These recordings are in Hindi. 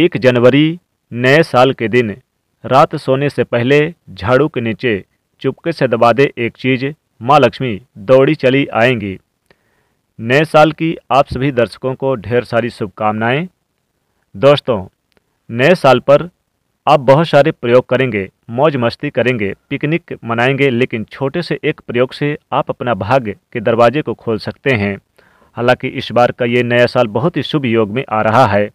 एक जनवरी नए साल के दिन रात सोने से पहले झाड़ू के नीचे चुपके से दबा दे एक चीज़ माँ लक्ष्मी दौड़ी चली आएंगी नए साल की आप सभी दर्शकों को ढेर सारी शुभकामनाएं दोस्तों नए साल पर आप बहुत सारे प्रयोग करेंगे मौज मस्ती करेंगे पिकनिक मनाएंगे लेकिन छोटे से एक प्रयोग से आप अपना भाग्य के दरवाजे को खोल सकते हैं हालांकि इस बार का ये नया साल बहुत ही शुभ योग में आ रहा है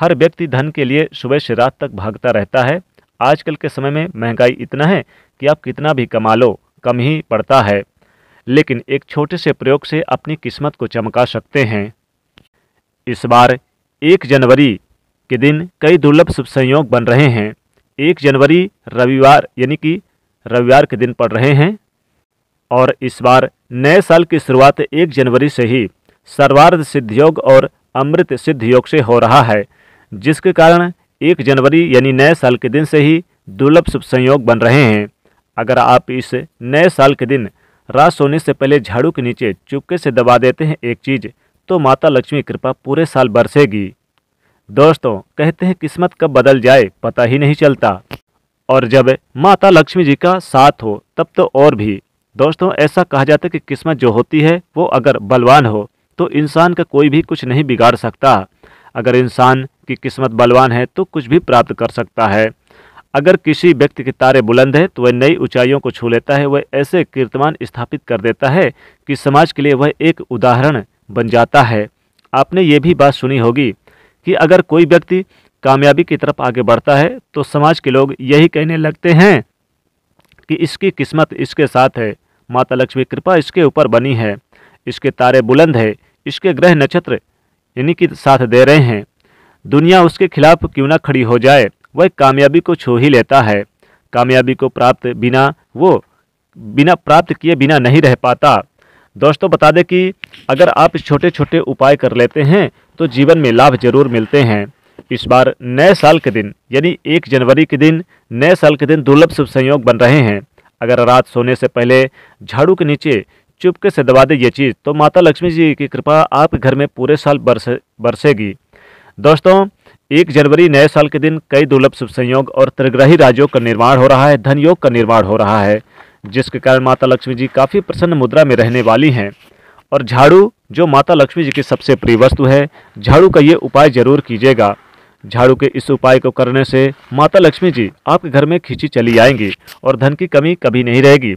हर व्यक्ति धन के लिए सुबह से रात तक भागता रहता है आजकल के समय में महंगाई इतना है कि आप कितना भी कमा लो कम ही पड़ता है लेकिन एक छोटे से प्रयोग से अपनी किस्मत को चमका सकते हैं इस बार एक जनवरी के दिन कई दुर्लभ शुभ संयोग बन रहे हैं एक जनवरी रविवार यानी कि रविवार के दिन पड़ रहे हैं और इस बार नए साल की शुरुआत एक जनवरी से ही सर्वार्ध सिद्ध योग और अमृत सिद्ध योग से हो रहा है जिसके कारण एक जनवरी यानी नए साल के दिन से ही दुर्लभ शुभ संयोग बन रहे हैं अगर आप इस नए साल के दिन रात सोने से पहले झाड़ू के नीचे चुपके से दबा देते हैं एक चीज़ तो माता लक्ष्मी कृपा पूरे साल बरसेगी दोस्तों कहते हैं किस्मत कब बदल जाए पता ही नहीं चलता और जब माता लक्ष्मी जी का साथ हो तब तो और भी दोस्तों ऐसा कहा जाता है कि किस्मत जो होती है वो अगर बलवान हो तो इंसान का कोई भी कुछ नहीं बिगाड़ सकता अगर इंसान आपकी किस्मत बलवान है तो कुछ भी प्राप्त कर सकता है अगर किसी व्यक्ति के तारे बुलंद हैं तो वह नई ऊंचाइयों को छू लेता है वह ऐसे कीर्तमान स्थापित कर देता है कि समाज के लिए वह एक उदाहरण बन जाता है आपने ये भी बात सुनी होगी कि अगर कोई व्यक्ति कामयाबी की तरफ आगे बढ़ता है तो समाज के लोग यही कहने लगते हैं कि इसकी किस्मत इसके साथ है माता लक्ष्मी कृपा इसके ऊपर बनी है इसके तारे बुलंद है इसके ग्रह नक्षत्र इन्हीं के साथ दे रहे हैं दुनिया उसके खिलाफ क्यों ना खड़ी हो जाए वह कामयाबी को छो ही लेता है कामयाबी को प्राप्त बिना वो बिना प्राप्त किए बिना नहीं रह पाता दोस्तों बता दें कि अगर आप छोटे छोटे उपाय कर लेते हैं तो जीवन में लाभ जरूर मिलते हैं इस बार नए साल के दिन यानी एक जनवरी के दिन नए साल के दिन दुर्लभ शुभ संयोग बन रहे हैं अगर रात सोने से पहले झाड़ू के नीचे चुपके से दबा दे ये चीज़ तो माता लक्ष्मी जी की कृपा आप घर में पूरे साल बरसे बरसेगी दोस्तों एक जनवरी नए साल के दिन कई दुर्लभ शुभ संयोग और त्रिग्रही राज्यों का निर्माण हो रहा है धन योग का निर्माण हो रहा है जिसके कारण माता लक्ष्मी जी काफ़ी प्रसन्न मुद्रा में रहने वाली हैं और झाड़ू जो माता लक्ष्मी जी की सबसे प्रिय वस्तु है झाड़ू का ये उपाय जरूर कीजिएगा झाड़ू के इस उपाय को करने से माता लक्ष्मी जी आपके घर में खींची चली आएंगी और धन की कमी कभी नहीं रहेगी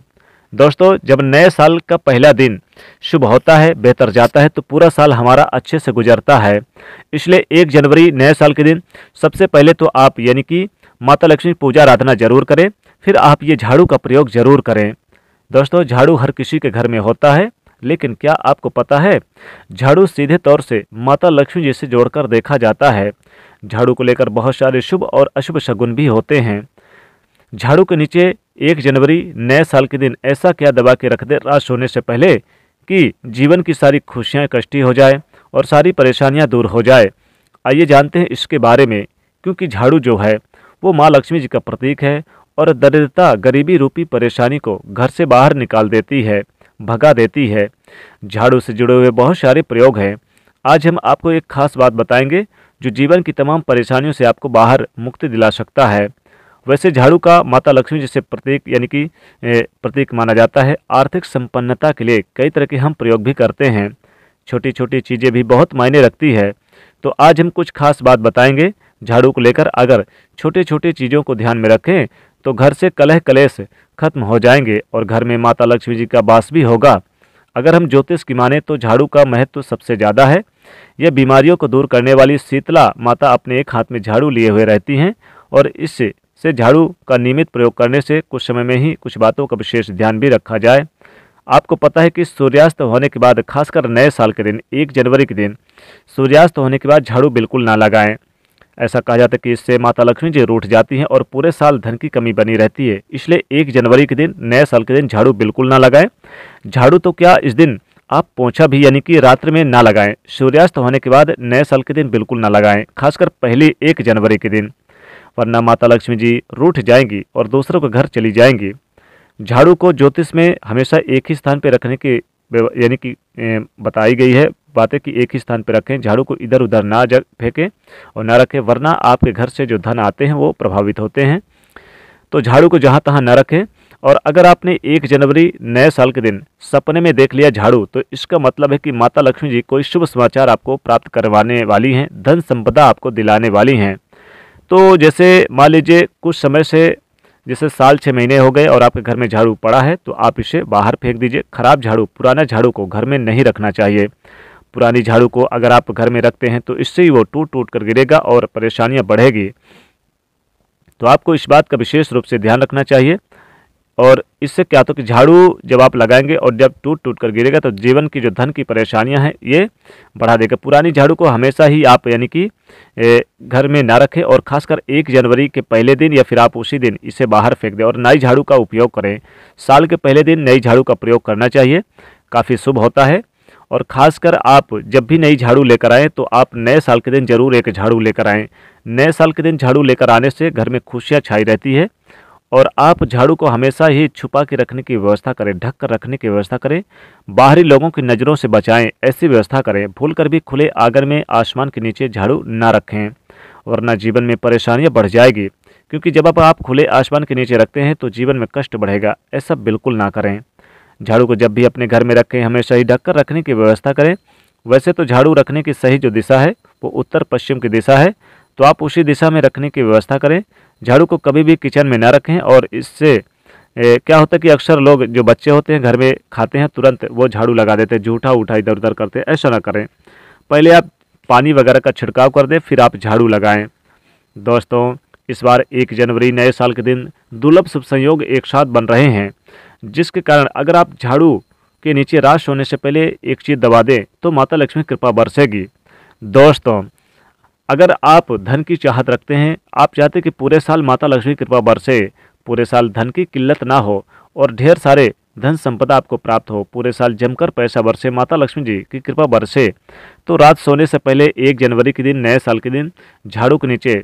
दोस्तों जब नए साल का पहला दिन शुभ होता है बेहतर जाता है तो पूरा साल हमारा अच्छे से गुजरता है इसलिए एक जनवरी नए साल के दिन सबसे पहले तो आप यानी कि माता लक्ष्मी पूजा आराधना जरूर करें फिर आप ये झाड़ू का प्रयोग जरूर करें दोस्तों झाड़ू हर किसी के घर में होता है लेकिन क्या आपको पता है झाड़ू सीधे तौर से माता लक्ष्मी जी से जोड़कर देखा जाता है झाड़ू को लेकर बहुत सारे शुभ और अशुभ शगुन भी होते हैं झाड़ू के नीचे एक जनवरी नए साल के दिन ऐसा क्या दबा के रख दे रात सोने से पहले कि जीवन की सारी खुशियाँ कष्टी हो जाए और सारी परेशानियाँ दूर हो जाए आइए जानते हैं इसके बारे में क्योंकि झाड़ू जो है वो माँ लक्ष्मी जी का प्रतीक है और दरिद्रता गरीबी रूपी परेशानी को घर से बाहर निकाल देती है भगा देती है झाड़ू से जुड़े हुए बहुत सारे प्रयोग हैं आज हम आपको एक खास बात बताएंगे जो जीवन की तमाम परेशानियों से आपको बाहर मुक्ति दिला सकता है वैसे झाड़ू का माता लक्ष्मी जैसे प्रतीक यानी कि प्रतीक माना जाता है आर्थिक संपन्नता के लिए कई तरह के हम प्रयोग भी करते हैं छोटी छोटी चीज़ें भी बहुत मायने रखती है तो आज हम कुछ खास बात बताएंगे झाड़ू को लेकर अगर छोटे छोटे चीज़ों को ध्यान में रखें तो घर से कलह कलेश खत्म हो जाएंगे और घर में माता लक्ष्मी जी का वास भी होगा अगर हम ज्योतिष की माने तो झाड़ू का महत्व सबसे ज़्यादा है यह बीमारियों को दूर करने वाली शीतला माता अपने एक हाथ में झाड़ू लिए हुए रहती हैं और इससे से झाड़ू का नियमित प्रयोग करने से कुछ समय में ही कुछ बातों का विशेष ध्यान भी रखा जाए आपको पता है कि सूर्यास्त होने के बाद खासकर नए साल के दिन एक जनवरी के दिन सूर्यास्त होने के बाद झाड़ू बिल्कुल ना लगाएं ऐसा कहा जाता है कि इससे माता लक्ष्मी जी रूठ जाती हैं और पूरे साल धन की कमी बनी रहती है इसलिए एक जनवरी के दिन नए साल के दिन झाड़ू बिल्कुल ना लगाएं झाड़ू तो क्या इस दिन आप पोछा भी यानी कि रात्र में ना लगाएं सूर्यास्त होने के बाद नए साल के दिन बिल्कुल ना लगाएं खासकर पहले एक जनवरी के दिन वरना माता लक्ष्मी जी रूठ जाएंगी और दूसरों के घर चली जाएंगी झाड़ू को ज्योतिष में हमेशा एक ही स्थान पर रखने की यानी कि बताई गई है बातें कि एक ही स्थान पर रखें झाड़ू को इधर उधर ना जग फेंकें और ना रखें वरना आपके घर से जो धन आते हैं वो प्रभावित होते हैं तो झाड़ू को जहाँ तहाँ ना रखें और अगर आपने एक जनवरी नए साल के दिन सपने में देख लिया झाड़ू तो इसका मतलब है कि माता लक्ष्मी जी कोई शुभ समाचार आपको प्राप्त करवाने वाली हैं धन संपदा आपको दिलाने वाली हैं तो जैसे मान लीजिए कुछ समय से जैसे साल छः महीने हो गए और आपके घर में झाड़ू पड़ा है तो आप इसे बाहर फेंक दीजिए खराब झाड़ू पुराना झाड़ू को घर में नहीं रखना चाहिए पुरानी झाड़ू को अगर आप घर में रखते हैं तो इससे ही वो टूट टूट कर गिरेगा और परेशानियाँ बढ़ेगी तो आपको इस बात का विशेष रूप से ध्यान रखना चाहिए और इससे क्या होता तो है कि झाड़ू जब आप लगाएंगे और जब टूट टूट कर गिरेगा तो जीवन की जो धन की परेशानियां हैं ये बढ़ा देगा पुरानी झाड़ू को हमेशा ही आप यानी कि घर में ना रखें और खासकर एक जनवरी के पहले दिन या फिर आप उसी दिन इसे बाहर फेंक दें और नई झाड़ू का उपयोग करें साल के पहले दिन नई झाड़ू का प्रयोग करना चाहिए काफ़ी शुभ होता है और ख़ासकर आप जब भी नई झाड़ू लेकर आएँ तो आप नए साल के दिन ज़रूर एक झाड़ू लेकर आएँ नए साल के दिन झाड़ू लेकर आने से घर में खुशियाँ छाई रहती है और आप झाड़ू को हमेशा ही छुपा के रखने की व्यवस्था करें ढक कर रखने की व्यवस्था करें बाहरी लोगों की नज़रों से बचाएं ऐसी व्यवस्था करें भूल कर भी खुले आंगन में आसमान के नीचे झाड़ू ना रखें वरना जीवन में परेशानियां बढ़ जाएगी क्योंकि जब आप, आप खुले आसमान के नीचे रखते हैं तो जीवन में कष्ट बढ़ेगा ऐसा बिल्कुल ना करें झाड़ू को जब भी अपने घर में रखें हमेशा ही ढक कर रखने की व्यवस्था करें वैसे तो झाड़ू रखने की सही जो दिशा है वो उत्तर पश्चिम की दिशा है तो आप उसी दिशा में रखने की व्यवस्था करें झाड़ू को कभी भी किचन में ना रखें और इससे क्या होता है कि अक्सर लोग जो बच्चे होते हैं घर में खाते हैं तुरंत वो झाड़ू लगा देते हैं झूठा उठा इधर उधर करते हैं ऐसा ना करें पहले आप पानी वगैरह का छिड़काव कर दें फिर आप झाड़ू लगाएं दोस्तों इस बार एक जनवरी नए साल के दिन दुर्लभ शुभ संयोग एक साथ बन रहे हैं जिसके कारण अगर आप झाड़ू के नीचे राश होने से पहले एक चीज़ दबा दें तो माता लक्ष्मी कृपा बरसेगी दोस्तों अगर आप धन की चाहत रखते हैं आप चाहते कि पूरे साल माता लक्ष्मी कृपा बरसे पूरे साल धन की किल्लत ना हो और ढेर सारे धन संपदा आपको प्राप्त हो पूरे साल जमकर पैसा बरसे माता लक्ष्मी जी की कृपा बरसे तो रात सोने से पहले एक जनवरी के दिन नए साल के दिन झाड़ू के नीचे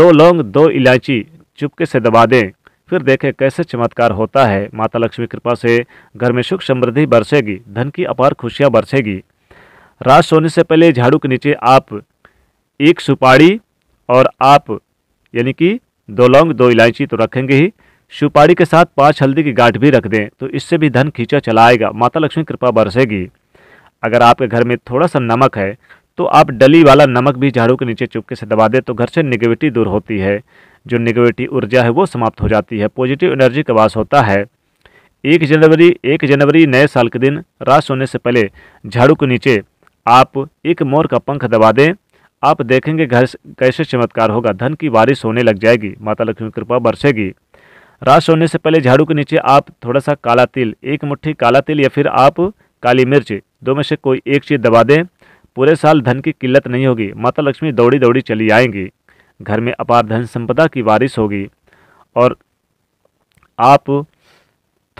दो लौंग दो इलायची चुपके से दबा दें फिर देखें कैसे चमत्कार होता है माता लक्ष्मी कृपा से घर में सुख समृद्धि बरसेगी धन की अपार खुशियाँ बरसेगी रात सोने से पहले झाड़ू के नीचे आप एक सुपारी और आप यानी कि दो लौंग दो इलायची तो रखेंगे ही सुपारी के साथ पांच हल्दी की गांठ भी रख दें तो इससे भी धन खींचा चलाएगा माता लक्ष्मी कृपा बरसेगी अगर आपके घर में थोड़ा सा नमक है तो आप डली वाला नमक भी झाड़ू के नीचे चुपके से दबा दें तो घर से निगेटिविटी दूर होती है जो निगेविटी ऊर्जा है वो समाप्त हो जाती है पॉजिटिव एनर्जी का वास होता है एक जनवरी एक जनवरी नए साल के दिन रात सोने से पहले झाड़ू के नीचे आप एक मोर का पंख दबा दें आप देखेंगे घर कैसे चमत्कार होगा धन की बारिश होने लग जाएगी माता लक्ष्मी कृपा बरसेगी रात सोने से पहले झाड़ू के नीचे आप थोड़ा सा काला तिल एक मुट्ठी काला तिल या फिर आप काली मिर्च दो में से कोई एक चीज़ दबा दें पूरे साल धन की किल्लत नहीं होगी माता लक्ष्मी दौड़ी दौड़ी चली आएंगी घर में अपार धन संपदा की बारिश होगी और आप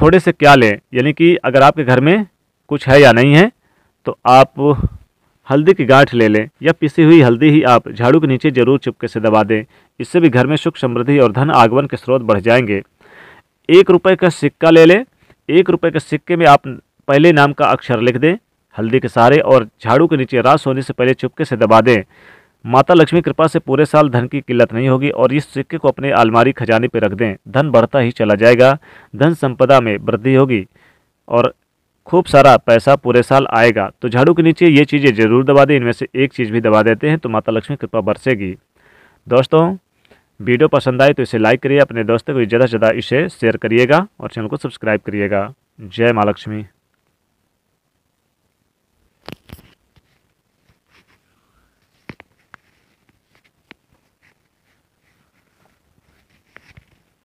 थोड़े से क्या लें यानी कि अगर आपके घर में कुछ है या नहीं है तो आप हल्दी की गांठ ले लें या पिसी हुई हल्दी ही आप झाड़ू के नीचे जरूर चुपके से दबा दें इससे भी घर में सुख समृद्धि और धन आगमन के स्रोत बढ़ जाएंगे एक रुपये का सिक्का ले लें एक रुपये के सिक्के में आप पहले नाम का अक्षर लिख दें हल्दी के सहारे और झाड़ू के नीचे रास होने से पहले चुपके से दबा दें माता लक्ष्मी कृपा से पूरे साल धन की किल्लत नहीं होगी और इस सिक्के को अपने आलमारी खजाने पर रख दें धन बढ़ता ही चला जाएगा धन संपदा में वृद्धि होगी और खूब सारा पैसा पूरे साल आएगा तो झाड़ू के नीचे ये चीज़ें जरूर दबा दें इनमें से एक चीज़ भी दबा देते हैं तो माता लक्ष्मी कृपा बरसेगी दोस्तों वीडियो पसंद आए तो इसे लाइक करिए अपने दोस्तों को ज़्यादा से ज़्यादा इसे शेयर करिएगा और चैनल को सब्सक्राइब करिएगा जय माँ लक्ष्मी